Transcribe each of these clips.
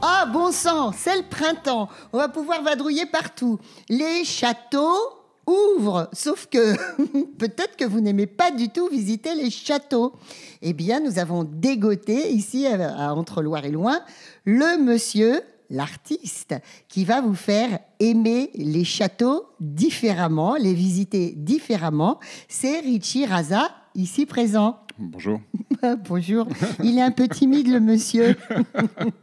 Ah, bon sang, c'est le printemps. On va pouvoir vadrouiller partout. Les châteaux ouvrent, sauf que peut-être que vous n'aimez pas du tout visiter les châteaux. Eh bien, nous avons dégoté ici Entre-Loire et Loin le monsieur l'artiste qui va vous faire aimer les châteaux différemment, les visiter différemment. C'est Richie Raza, ici présent. Bonjour. Ah, bonjour. Il est un peu timide, le monsieur.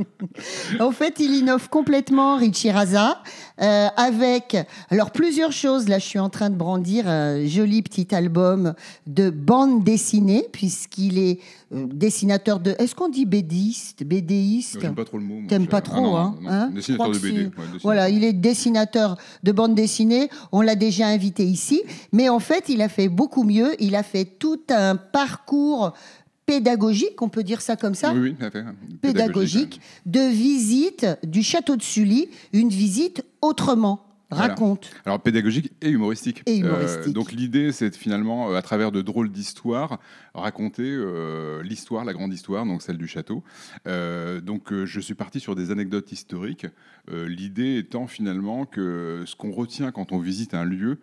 en fait, il innove complètement Richie Raza euh, avec alors plusieurs choses. Là, je suis en train de brandir un joli petit album de bande dessinée puisqu'il est euh, dessinateur de. Est-ce qu'on dit bédiste, bédéiste J'aime pas trop le mot. pas trop, ah hein, hein? Dessinateur de BD. Voilà, il est dessinateur de bande dessinée. On l'a déjà invité ici, mais en fait, il a fait beaucoup mieux. Il a fait tout un parcours pédagogique, on peut dire ça comme ça Oui, pédagogique, de visite du château de Sully, une visite autrement. Raconte. Alors pédagogique et humoristique. Euh, donc l'idée, c'est finalement, euh, à travers de drôles d'histoires, raconter euh, l'histoire, la grande histoire, donc celle du château. donc je suis parti sur des anecdotes historiques. l'idée étant finalement que ce qu'on retient quand on visite un lieu,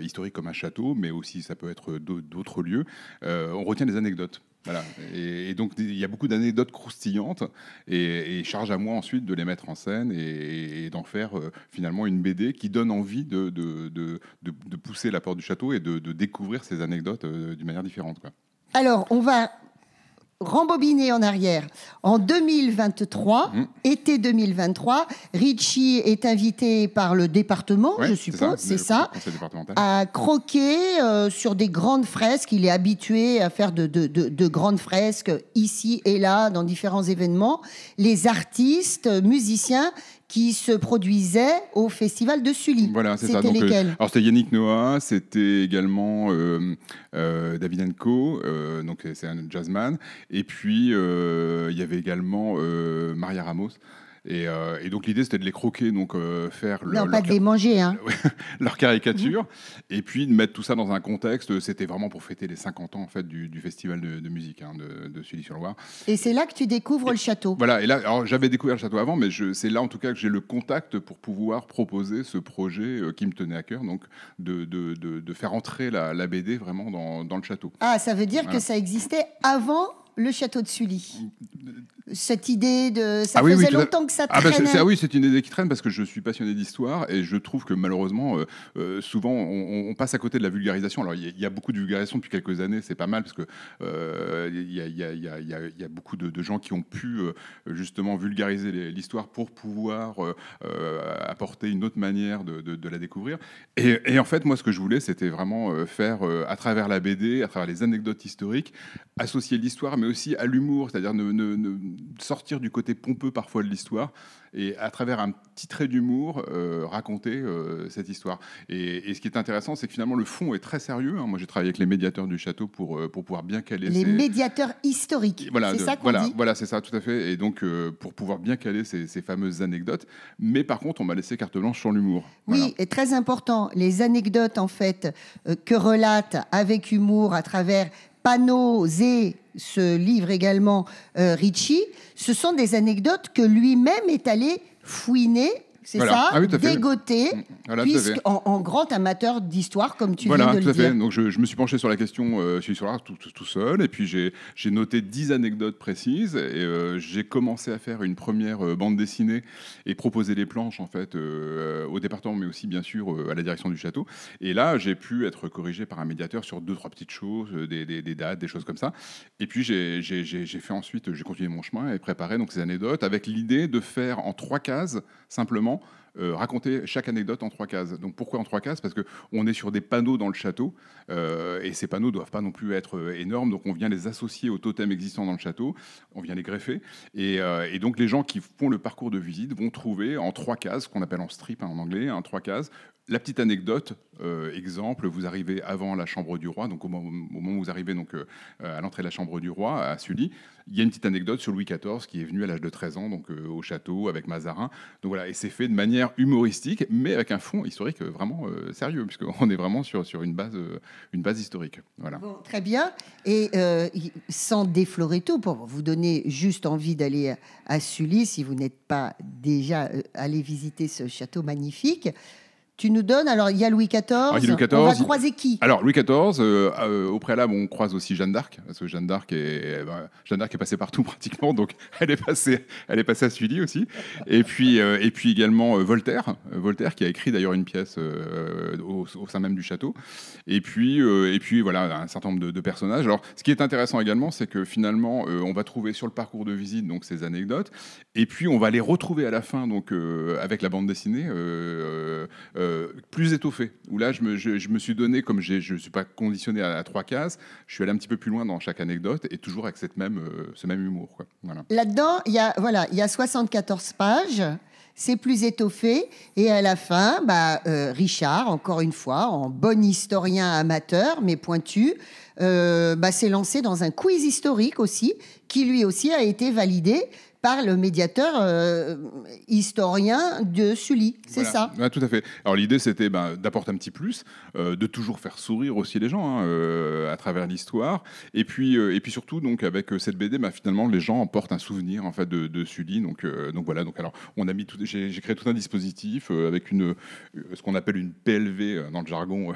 historique comme un château, mais aussi ça peut être d'autres lieux, on retient des anecdotes. Voilà. Et, donc, il y a beaucoup d'anecdotes croustillantes. Et, charge à moi ensuite de les mettre en scène et, d'en faire euh, finalement une BD qui donne envie de, de, de, pousser la porte du château et de, découvrir ces anecdotes euh, d'une manière différente. Quoi. Alors, on va rembobiner en arrière. En 2023, mmh. été 2023, Ritchie est invité par le département, je suppose, c'est ça, à croquer euh, sur des grandes fresques. Il est habitué à faire de, grandes fresques ici et là, dans différents événements. Les artistes, musiciens qui se produisait au festival de Sully. Voilà, c'est ça. Donc, euh, alors c'était Yannick Noah, c'était également euh, euh, David euh, donc c'est un jazzman, et puis il y avait également Maria Ramos. Euh, et, donc l'idée c'était de les croquer, donc faire leur, caricature, mhm. et puis de mettre tout ça dans un contexte. C'était vraiment pour fêter les 50 ans en fait du, festival de, musique hein, de, de Sully-sur-Loire. Et c'est là que tu découvres le château. Voilà, et là, j'avais découvert le château avant, mais c'est là en tout cas que j'ai le contact pour pouvoir proposer ce projet euh, qui me tenait à cœur, donc de, faire entrer la, BD vraiment dans, le château. Ah, ça veut dire que ça existait avant le château de Sully. Cette idée de. Ça ah faisait longtemps que ça ah, bah, traînait. Ah, oui, c'est une idée qui traîne parce que je suis passionné d'histoire et je trouve que malheureusement, euh, euh, souvent, on, passe à côté de la vulgarisation. Alors, il y, a beaucoup de vulgarisation depuis quelques années, c'est pas mal parce que il y, a beaucoup de, gens qui ont pu euh, justement vulgariser l'histoire pour pouvoir apporter une autre manière de, la découvrir. Et, et, en fait, moi, ce que je voulais, c'était vraiment faire à travers la BD, à travers les anecdotes historiques, associer l'histoire mais aussi à l'humour, c'est-à-dire ne, sortir du côté pompeux parfois de l'histoire et à travers un petit trait d'humour euh, raconter euh, cette histoire. Et, ce qui est intéressant, c'est que finalement le fond est très sérieux. Hein. Moi, j'ai travaillé avec les médiateurs du château pour, euh, pour pouvoir bien caler les médiateurs historiques. Voilà, c'est ça qu'on voilà, dit. Voilà, c'est ça, tout à fait. Et donc pour pouvoir bien caler ces, fameuses anecdotes. Mais par contre, on m'a laissé carte blanche sur l'humour. Oui, et très important, les anecdotes en fait que relate avec humour à travers Panos et ce livre également euh, Ritchie, ce sont des anecdotes que lui-même est allé fouiner c'est ça, ah dégoté, mm, mm. en, grand amateur d'histoire, comme tu voilà, viens de tout le fait. Donc je, me suis penché sur la question euh, sur l'art tout, seul, et puis j'ai noté dix anecdotes précises, et euh, j'ai commencé à faire une première euh, bande dessinée et proposer les planches en fait euh, au département, mais aussi bien sûr à la direction du château. Et là, j'ai pu être corrigé par un médiateur sur deux trois petites choses, des, des dates, des choses comme ça. Et puis j'ai fait ensuite, j'ai continué mon chemin et préparé donc ces anecdotes avec l'idée de faire en trois cases simplement notamment euh, raconter chaque anecdote en trois cases. Donc pourquoi en trois cases Parce qu'on est sur des panneaux dans le château, euh, et ces panneaux ne doivent pas non plus être euh, énormes, donc on vient les associer aux totems existants dans le château, on vient les greffer, et, donc les gens qui font le parcours de visite vont trouver en trois cases, qu'on appelle en strip hein, en anglais, en hein, trois cases, la petite anecdote, exemple, vous arrivez avant la chambre du roi, donc au moment, où vous arrivez donc, à l'entrée de la chambre du roi à Sully, il y a une petite anecdote sur Louis XIV qui est venu à l'âge de 13 ans donc au château avec Mazarin. Donc voilà, et c'est fait de manière humoristique, mais avec un fond historique euh, vraiment euh, sérieux, puisqu'on est vraiment sur, sur une, base, euh, une base historique. Voilà. très bien. Et sans déflorer tout, pour vous donner juste envie d'aller à Sully, si vous n'êtes pas déjà allé visiter ce château magnifique, tu nous donnes, alors il y a Louis XIV. Ah, Louis XIV. On va croiser qui Alors Louis XIV, euh, euh, au préalable, on croise aussi Jeanne d'Arc, parce que Jeanne d'Arc est, eh ben, Jeanne d'Arc est passée partout pratiquement, donc elle est passée, elle est passée à Sully aussi. Et puis, euh, et puis également Voltaire, Voltaire qui a écrit d'ailleurs une pièce au, sein même du château. Et puis, et puis voilà, un certain nombre de, de, personnages. Alors ce qui est intéressant également, c'est que finalement, on va trouver sur le parcours de visite donc ces anecdotes, et puis on va les retrouver à la fin donc avec la bande dessinée. Euh, plus étoffé, où là, je me, je, me suis donné, comme je ne suis pas conditionné à, trois cases, je suis allé un petit peu plus loin dans chaque anecdote et toujours avec cette même, euh, ce même humour. Là-dedans, il y a, voilà, y a 74 pages. C'est plus étoffé. Et à la fin, bah, euh, Richard, encore une fois, en bon historien amateur, mais pointu, bah, s'est lancé dans un quiz historique aussi, qui lui aussi a été validé par le médiateur euh, historien de Sully. C'est ça ouais, Tout à fait. Alors l'idée, c'était ben, d'apporter un petit plus, euh, de toujours faire sourire aussi les gens hein, euh, à travers l'histoire. Et puis, et puis surtout, donc, avec cette BD, ben finalement, les gens emportent un souvenir en fait, de, Sully. Donc, donc voilà, donc, alors, on a mis j'ai, créé tout un dispositif avec une, ce qu'on appelle une PLV dans le jargon,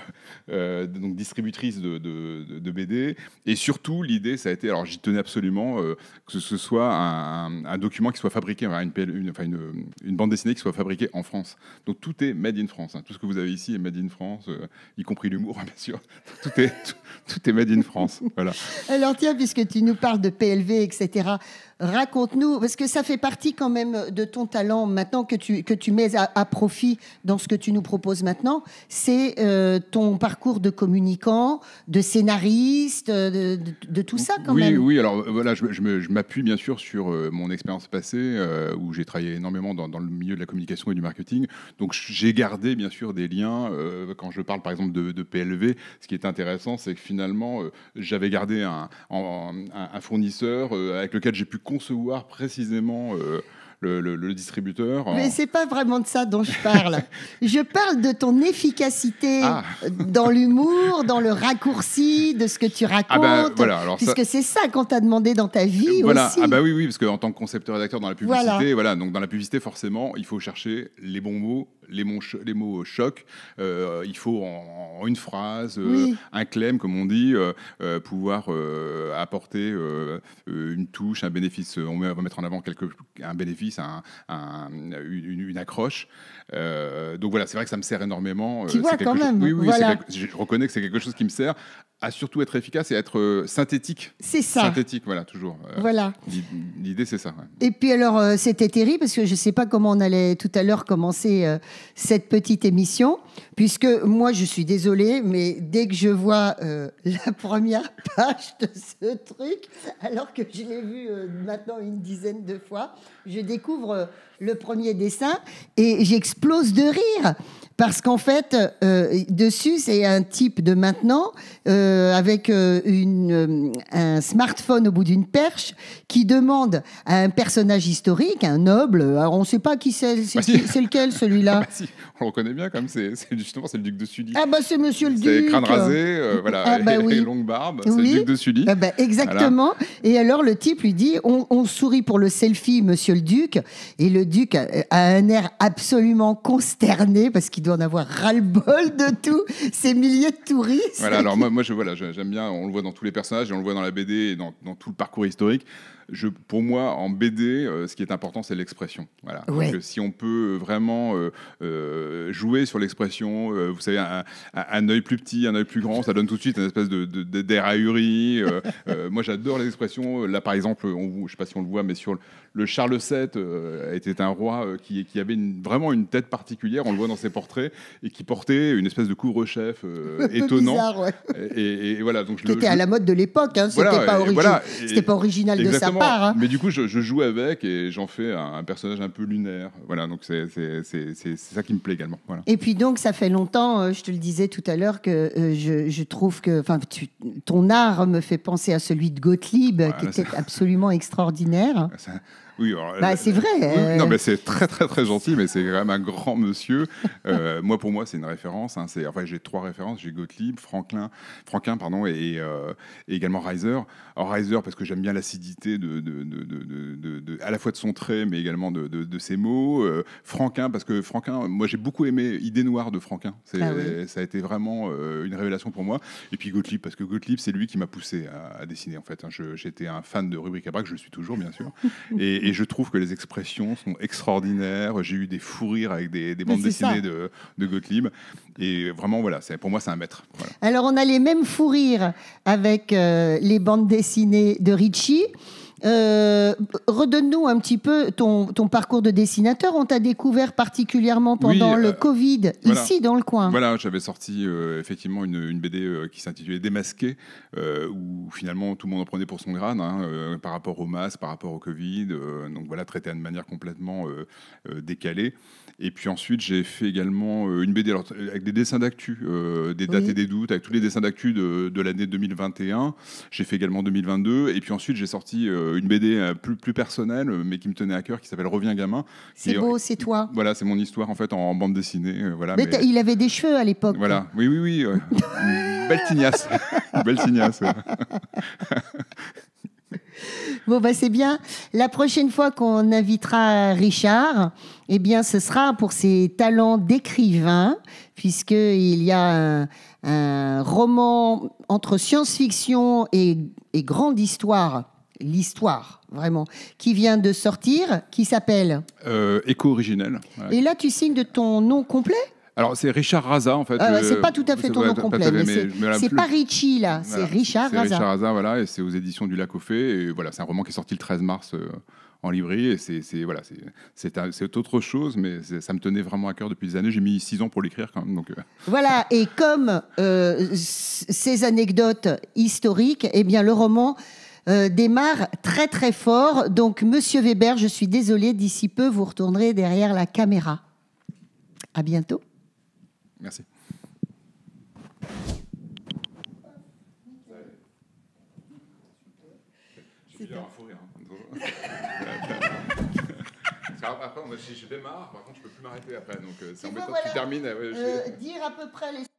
donc distributrice de, BD. Et surtout, l'idée, ça a été, alors j'y tenais absolument, que ce soit un un document qui soit fabriqué, une, une, bande dessinée qui soit fabriquée en France. Donc tout est made in France. Hein. Tout ce que vous avez ici est made in France, euh, y compris l'humour, hein, bien sûr. Tout est, est made in France. Voilà. Alors tiens, puisque tu nous parles de PLV, etc raconte-nous, parce que ça fait partie quand même de ton talent maintenant que tu, que tu mets à, profit dans ce que tu nous proposes maintenant, c'est euh, ton parcours de communicant, de scénariste, euh, de, tout ça quand oui, même. Oui, alors euh, voilà, je, m'appuie bien sûr sur mon expérience passée où j'ai travaillé énormément dans, le milieu de la communication et du marketing. Donc j'ai gardé bien sûr des liens. quand je parle par exemple de, de PLV, ce qui est intéressant, c'est que finalement, j'avais gardé un, un, fournisseur avec lequel j'ai pu concevoir précisément euh, le, distributeur. Mais c'est pas vraiment de ça dont je parle. je parle de ton efficacité ah. dans l'humour, dans le raccourci, de ce que tu ah, bah, racontes. voilà, puisque c'est ça qu'on t'a demandé dans ta vie euh, voilà. aussi. Ah bah oui, oui, parce qu'en tant que concepteur-rédacteur dans la publicité, voilà. donc dans la publicité forcément, il faut chercher les bons mots, les, mots, les mots euh, choc, euh, il faut en, une phrase, euh, un clem, comme on dit, pouvoir apporter une touche, un bénéfice. On va mettre en avant quelque, un bénéfice, un, une, accroche. donc voilà, c'est vrai que ça me sert énormément. Tu vois quand même. Oui, je reconnais que c'est quelque chose qui me sert à surtout être efficace et être euh, synthétique. C'est ça. Synthétique, voilà, toujours. Euh, voilà. L'idée, c'est ça. Et puis alors, euh, c'était terrible parce que je ne sais pas comment on allait tout à l'heure commencer cette petite émission puisque moi, je suis désolée, mais dès que je vois euh, la première page de ce truc, alors que je l'ai vu euh, maintenant une dizaine de fois, je découvre euh, le premier dessin et j'explose de rire. Parce qu'en fait, dessus, c'est un type de maintenant avec un smartphone au bout d'une perche qui demande à un personnage historique, un noble, alors on ne sait pas qui c'est, c'est, bah lequel celui-là. Bah on le connaît bien comme c'est justement, c'est le duc de Sully. Ah bah c'est monsieur le duc. C'est crâne rasé, euh, ah voilà, bah longue barbe, c'est le duc de Sully. Ah bah, exactement. Et alors le type lui dit, on, sourit pour le selfie, monsieur le duc. Et le duc a, un air absolument consterné parce qu'il doit en avoir ras-le-bol de tout, ces milliers de touristes. Voilà, alors moi, je, voilà, j'aime bien, on le voit dans tous les personnages et on le voit dans la BD et dans tout le parcours historique pour moi, en BD, euh, ce qui est important, c'est l'expression. Voilà. si on peut euh, vraiment euh, jouer sur l'expression, vous savez, un, œil plus petit, un œil plus grand, ça donne tout de suite une espèce de, d'air ahuri. moi, j'adore les expressions. Là, par exemple, on, je ne sais pas si on le voit, mais sur le, Charles VII était un roi qui, qui avait vraiment une tête particulière. On le voit dans ses portraits et qui portait une espèce de couvre-chef étonnant. et, voilà, donc je à la mode de l'époque. Hein, ce n'était pas, original de ça. Hein. Mais du coup, je, joue avec et j'en fais un, personnage un peu lunaire. Voilà, donc c'est ça qui me plaît également. Et puis donc, ça fait longtemps, euh, je te le disais tout à l'heure, que euh, je, trouve que tu, ton art me fait penser à celui de Gottlieb, qui était absolument extraordinaire. Oui, bah, euh, c'est vrai. Non, euh. mais c'est très, très, très gentil, mais c'est quand même un grand monsieur. Euh, moi, pour moi, c'est une référence. Hein, enfin, j'ai trois références. J'ai Gottlieb, Franklin, pardon, et, également Reiser. Alors, Reiser, parce que j'aime bien l'acidité de, à la fois de son trait, mais également de, ses mots. Franklin, parce que Franklin, moi, j'ai beaucoup aimé Idée noire de Franklin. Ah ça a été vraiment une révélation pour moi. Et puis Gottlieb, parce que Gottlieb, c'est lui qui m'a poussé à, dessiner, en fait. Hein. j'étais un fan de Rubrique à Braque, je le suis toujours, bien sûr. et, et, je trouve que les expressions sont extraordinaires. J'ai eu des fous rires avec des, bandes dessinées de, de, Gottlieb. Et vraiment, voilà, pour moi, c'est un maître. Alors, on a les mêmes fous rires avec euh, les bandes dessinées de Ritchie. Euh, redonne-nous un petit peu ton, parcours de dessinateur. On t'a découvert particulièrement pendant le euh, Covid, ici, dans le coin. Voilà, j'avais sorti euh, effectivement une, BD qui s'intitulait Démasqué, où finalement tout le monde en prenait pour son grade, hein, par rapport au masque, par rapport au Covid. donc voilà, traité de manière complètement décalée. Et puis ensuite, j'ai fait également une BD avec des dessins d'actu, des dates et des doutes, avec tous les dessins d'actu de l'année 2021. J'ai fait également 2022. Et puis ensuite, j'ai sorti euh, une BD euh, plus, plus personnelle, euh, mais qui me tenait à cœur, qui s'appelle Reviens gamin. C'est beau, c'est toi. Voilà, c'est mon histoire en fait en, bande dessinée. voilà, mais, il avait des cheveux à l'époque. Voilà, oui, oui, oui. belle tignasse. belle tignasse. Bon, bah, c'est bien. La prochaine fois qu'on invitera Richard, eh bien, ce sera pour ses talents d'écrivain, puisqu'il y a un, roman entre science-fiction et, et grande histoire l'histoire, vraiment, qui vient de sortir, qui s'appelle euh, Éco-originel. Et là, tu signes de ton nom complet alors c'est Richard Raza en fait. Euh, c'est pas tout à fait ton nom complet, mais, c'est pas Richie là, c'est Richard Raza. Richard Raza, voilà, et c'est aux éditions du Lac au et voilà, c'est un roman qui est sorti le 13 mars euh, en librairie, et c'est voilà, c'est autre chose, mais ça me tenait vraiment à cœur depuis des années. J'ai mis six ans pour l'écrire quand même, donc. Euh. Voilà, et comme euh, ces anecdotes historiques, eh bien le roman euh, démarre très très fort. Donc, Monsieur Weber, je suis désolée, d'ici peu, vous retournerez derrière la caméra. À bientôt. Merci. Hein. après, si je démarre, par contre, je peux plus m'arrêter après. Donc, euh, c'est embêtant voilà, que tu termines. Euh, dire à peu près les